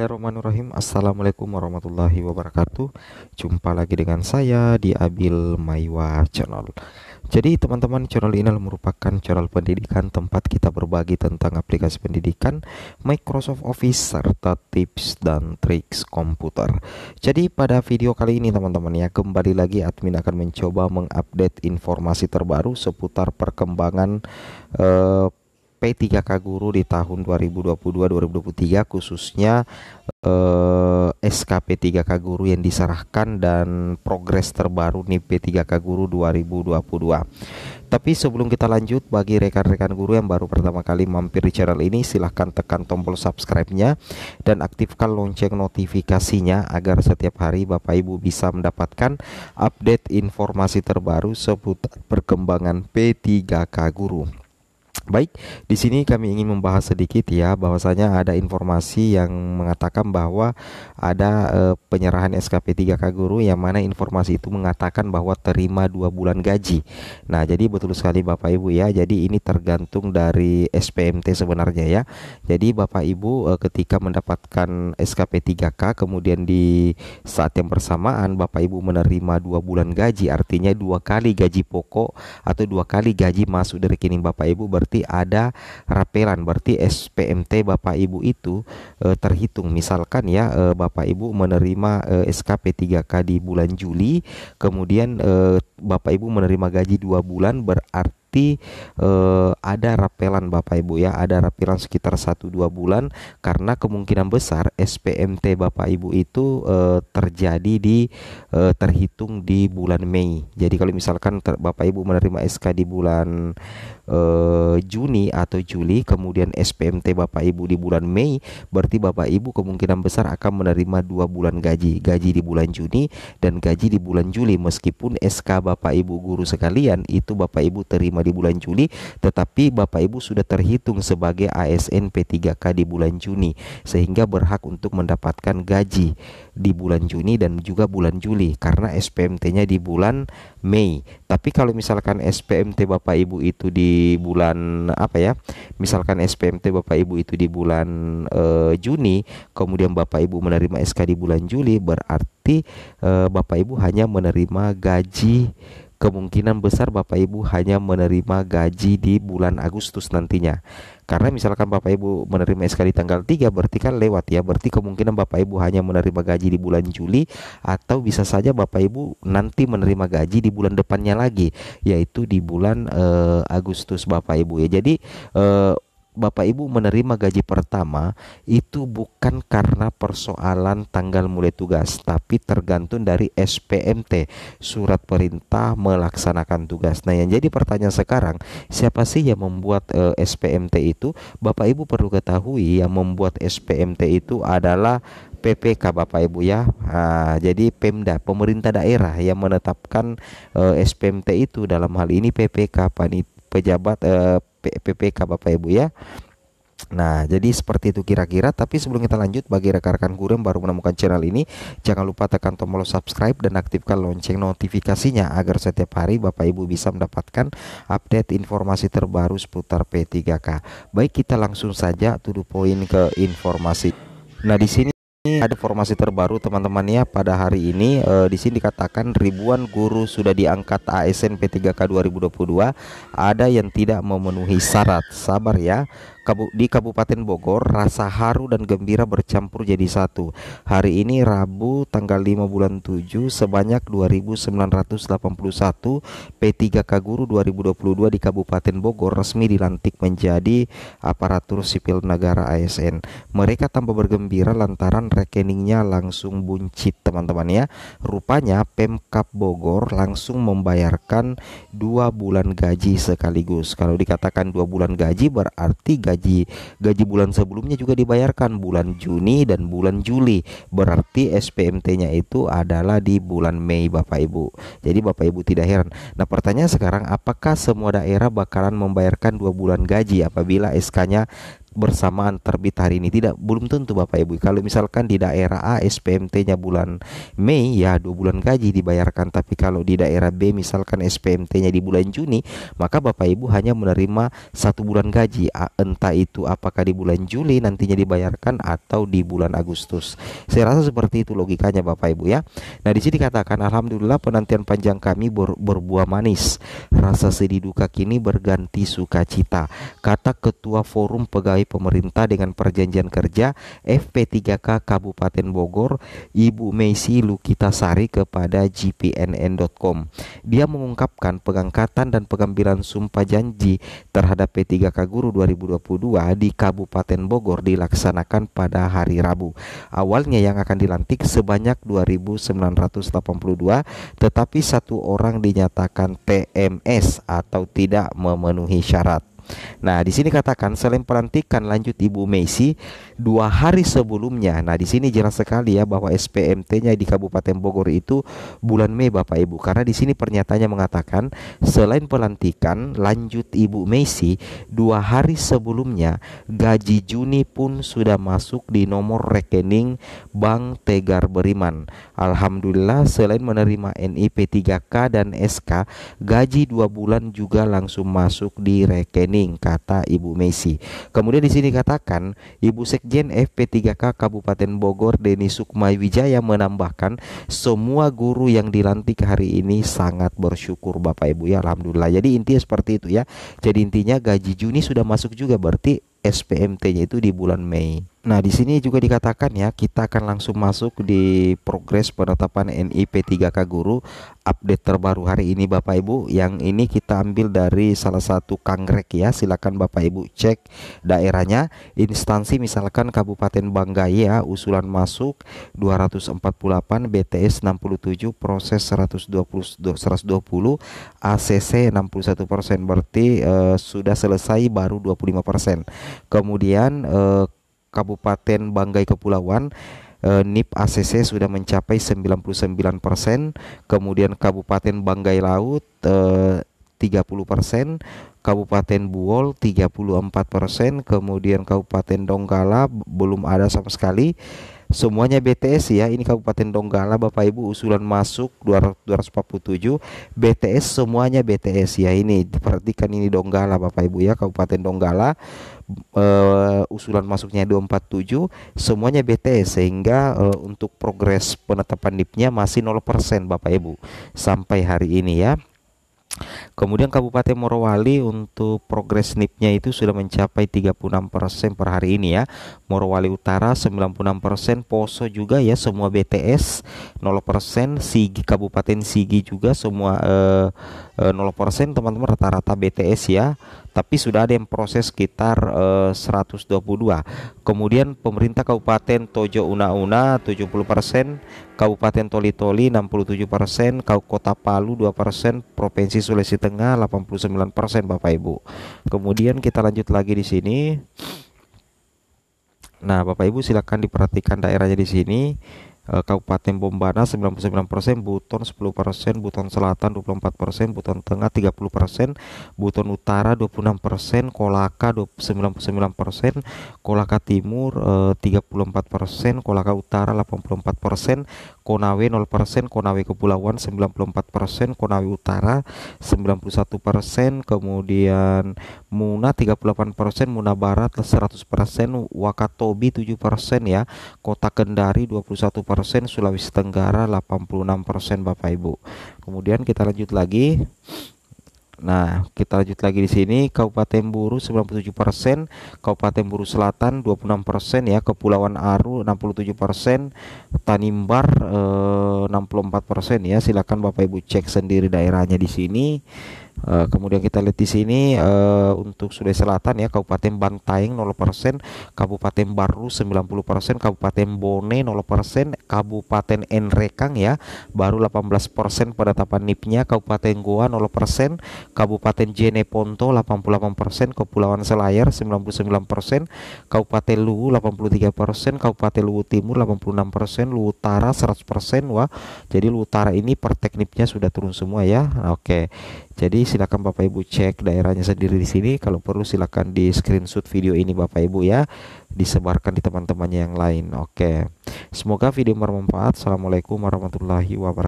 Bismillahirrahmanirrahim Assalamualaikum warahmatullahi wabarakatuh Jumpa lagi dengan saya di Abil Maiwa Channel Jadi teman-teman channel ini merupakan channel pendidikan Tempat kita berbagi tentang aplikasi pendidikan Microsoft Office Serta tips dan triks komputer Jadi pada video kali ini teman-teman ya Kembali lagi admin akan mencoba mengupdate informasi terbaru Seputar perkembangan eh, P3K Guru di tahun 2022-2023 khususnya eh, SKP 3K Guru yang diserahkan dan progres terbaru nih P3K Guru 2022. Tapi sebelum kita lanjut bagi rekan-rekan guru yang baru pertama kali mampir di channel ini silahkan tekan tombol subscribe-nya dan aktifkan lonceng notifikasinya agar setiap hari Bapak Ibu bisa mendapatkan update informasi terbaru seputar perkembangan P3K Guru. Baik, di sini kami ingin membahas sedikit ya bahwasanya ada informasi yang mengatakan bahwa ada e, penyerahan SKP 3K guru yang mana informasi itu mengatakan bahwa terima dua bulan gaji. Nah, jadi betul sekali Bapak Ibu ya. Jadi ini tergantung dari SPMT sebenarnya ya. Jadi Bapak Ibu e, ketika mendapatkan SKP 3K kemudian di saat yang bersamaan Bapak Ibu menerima dua bulan gaji artinya dua kali gaji pokok atau dua kali gaji masuk dari rekening Bapak Ibu berarti ada rapelan berarti SPMT Bapak Ibu itu e, terhitung misalkan ya e, Bapak Ibu menerima e, eh, SKP 3K di bulan Juli kemudian e, Bapak Ibu menerima gaji dua bulan berarti nanti eh, ada rapelan Bapak Ibu ya, ada rapelan sekitar 1-2 bulan karena kemungkinan besar SPMT Bapak Ibu itu eh, terjadi di eh, terhitung di bulan Mei. Jadi kalau misalkan ter, Bapak Ibu menerima SK di bulan eh, Juni atau Juli, kemudian SPMT Bapak Ibu di bulan Mei, berarti Bapak Ibu kemungkinan besar akan menerima dua bulan gaji, gaji di bulan Juni dan gaji di bulan Juli meskipun SK Bapak Ibu guru sekalian itu Bapak Ibu terima diterima di bulan Juli, tetapi Bapak Ibu sudah terhitung sebagai ASN P3K di bulan Juni, sehingga berhak untuk mendapatkan gaji di bulan Juni dan juga bulan Juli karena SPMT-nya di bulan Mei. Tapi kalau misalkan SPMT Bapak Ibu itu di bulan apa ya? Misalkan SPMT Bapak Ibu itu di bulan eh, Juni, kemudian Bapak Ibu menerima SK di bulan Juli, berarti eh, Bapak Ibu hanya menerima gaji kemungkinan besar Bapak Ibu hanya menerima gaji di bulan Agustus nantinya. Karena misalkan Bapak Ibu menerima SK di tanggal 3 berarti kan lewat ya. Berarti kemungkinan Bapak Ibu hanya menerima gaji di bulan Juli atau bisa saja Bapak Ibu nanti menerima gaji di bulan depannya lagi yaitu di bulan eh, Agustus Bapak Ibu ya. Jadi eh, Bapak Ibu menerima gaji pertama itu bukan karena persoalan tanggal mulai tugas, tapi tergantung dari SPMT, surat perintah melaksanakan tugas. Nah, yang jadi pertanyaan sekarang, siapa sih yang membuat e, eh, SPMT itu? Bapak Ibu perlu ketahui yang membuat SPMT itu adalah PPK Bapak Ibu ya. Nah, jadi Pemda pemerintah daerah yang menetapkan e, eh, SPMT itu dalam hal ini PPK panit pejabat eh, PPK Bapak Ibu ya. Nah, jadi seperti itu kira-kira. Tapi sebelum kita lanjut, bagi rekan-rekan guru yang baru menemukan channel ini, jangan lupa tekan tombol subscribe dan aktifkan lonceng notifikasinya agar setiap hari Bapak Ibu bisa mendapatkan update informasi terbaru seputar P3K. Baik, kita langsung saja to the point ke informasi. Nah, di sini ini ada formasi terbaru teman-teman ya pada hari ini e, di sini dikatakan ribuan guru sudah diangkat ASN P3K 2022 ada yang tidak memenuhi syarat sabar ya di Kabupaten Bogor, rasa haru dan gembira bercampur jadi satu. Hari ini Rabu tanggal 5 bulan 7 sebanyak 2981 P3K Guru 2022 di Kabupaten Bogor resmi dilantik menjadi aparatur sipil negara ASN. Mereka tanpa bergembira lantaran rekeningnya langsung buncit, teman-teman ya. Rupanya Pemkap Bogor langsung membayarkan dua bulan gaji sekaligus. Kalau dikatakan dua bulan gaji berarti gaji gaji bulan sebelumnya juga dibayarkan bulan Juni dan bulan Juli. Berarti SPMT-nya itu adalah di bulan Mei Bapak Ibu. Jadi Bapak Ibu tidak heran. Nah, pertanyaan sekarang apakah semua daerah bakalan membayarkan dua bulan gaji apabila SK-nya bersamaan terbit hari ini tidak belum tentu Bapak Ibu kalau misalkan di daerah A SPMT-nya bulan Mei ya dua bulan gaji dibayarkan tapi kalau di daerah B misalkan SPMT-nya di bulan Juni maka Bapak Ibu hanya menerima satu bulan gaji entah itu apakah di bulan Juli nantinya dibayarkan atau di bulan Agustus saya rasa seperti itu logikanya Bapak Ibu ya nah di sini katakan Alhamdulillah penantian panjang kami ber berbuah manis rasa sedih duka kini berganti sukacita kata Ketua Forum Pegawai pemerintah dengan perjanjian kerja FP3K Kabupaten Bogor Ibu Meisi Sari kepada gpnn.com. Dia mengungkapkan pengangkatan dan pengambilan sumpah janji terhadap P3K Guru 2022 di Kabupaten Bogor dilaksanakan pada hari Rabu. Awalnya yang akan dilantik sebanyak 2982 tetapi satu orang dinyatakan TMS atau tidak memenuhi syarat. Nah, di sini katakan selain pelantikan lanjut Ibu Messi dua hari sebelumnya. Nah, di sini jelas sekali ya bahwa SPMT-nya di Kabupaten Bogor itu bulan Mei Bapak Ibu. Karena di sini pernyataannya mengatakan selain pelantikan lanjut Ibu Messi dua hari sebelumnya gaji Juni pun sudah masuk di nomor rekening Bank Tegar Beriman. Alhamdulillah selain menerima NIP 3K dan SK, gaji dua bulan juga langsung masuk di rekening kuning kata Ibu Messi. Kemudian di sini katakan Ibu Sekjen FP3K Kabupaten Bogor Deni Sukma Wijaya menambahkan semua guru yang dilantik hari ini sangat bersyukur Bapak Ibu ya alhamdulillah. Jadi intinya seperti itu ya. Jadi intinya gaji Juni sudah masuk juga berarti SPMT-nya itu di bulan Mei. Nah, di sini juga dikatakan ya, kita akan langsung masuk di progres penetapan NIP 3K guru update terbaru hari ini Bapak Ibu. Yang ini kita ambil dari salah satu kangrek ya. Silakan Bapak Ibu cek daerahnya. Instansi misalkan Kabupaten banggai ya usulan masuk 248, BTS 67, proses 120 120, ACC 61% berarti eh, sudah selesai baru 25%. Kemudian eh, Kabupaten Banggai Kepulauan eh, NIP ACC sudah mencapai 99%, kemudian Kabupaten Banggai Laut eh, 30%, Kabupaten Buol 34%, kemudian Kabupaten Donggala belum ada sama sekali semuanya BTS ya ini Kabupaten Donggala Bapak Ibu usulan masuk 247 BTS semuanya BTS ya ini perhatikan ini Donggala Bapak Ibu ya Kabupaten Donggala uh, usulan masuknya 247 semuanya BTS sehingga uh, untuk progres penetapan NIP-nya masih 0% Bapak Ibu sampai hari ini ya Kemudian Kabupaten Morowali untuk progres NIP-nya itu sudah mencapai 36% per hari ini ya. Morowali Utara 96%, Poso juga ya semua BTS 0%, Sigi Kabupaten Sigi juga semua eh, eh persen 0% teman-teman rata-rata BTS ya. Tapi sudah ada yang proses sekitar eh, 122. Kemudian pemerintah Kabupaten Tojo Una-Una 70%, Kabupaten Toli-Toli 67%, Kota Palu 2%, Provinsi Sulawesi Tengah setengah 89% Bapak Ibu. Kemudian kita lanjut lagi di sini. Nah, Bapak Ibu silakan diperhatikan daerahnya di sini. Eh, Kabupaten Bombana 99%, Buton 10%, Buton Selatan 24%, Buton Tengah 30%, Buton Utara 26%, Kolaka 99%, Kolaka Timur 34%, eh, Kolaka Utara 84%, Konawe 0%, Konawe Kepulauan 94%, Konawe Utara 91%, kemudian Muna 38%, Muna Barat 100%, Wakatobi 7% ya, Kota Kendari 21% Sulawesi Tenggara 86% Bapak Ibu. Kemudian kita lanjut lagi. Nah, kita lanjut lagi di sini Kabupaten Buru 97%, Kabupaten Buru Selatan 26% ya, Kepulauan Aru 67%, Tanimbar eh, 64% ya. Silakan Bapak Ibu cek sendiri daerahnya di sini. Eh, kemudian kita lihat di sini uh, untuk Sulawesi Selatan ya Kabupaten Bantaeng 0%, Kabupaten Baru 90%, Kabupaten Bone 0%, Kabupaten Nrekang ya baru 18% pada NIP-nya, Kabupaten Goa 0%, Kabupaten Jeneponto 88%, Kepulauan Selayar 99%, Kabupaten Luwu 83%, Kabupaten Luwu Timur 86%, Luwu Utara 100%. Wah, jadi Luwu Utara ini per teknipnya sudah turun semua ya. Oke. Jadi silakan Bapak Ibu cek daerahnya sendiri di sini. Kalau perlu silakan di screenshot video ini Bapak Ibu ya, disebarkan di teman-temannya yang lain. Oke. Semoga video bermanfaat. Assalamualaikum warahmatullahi wabarakatuh.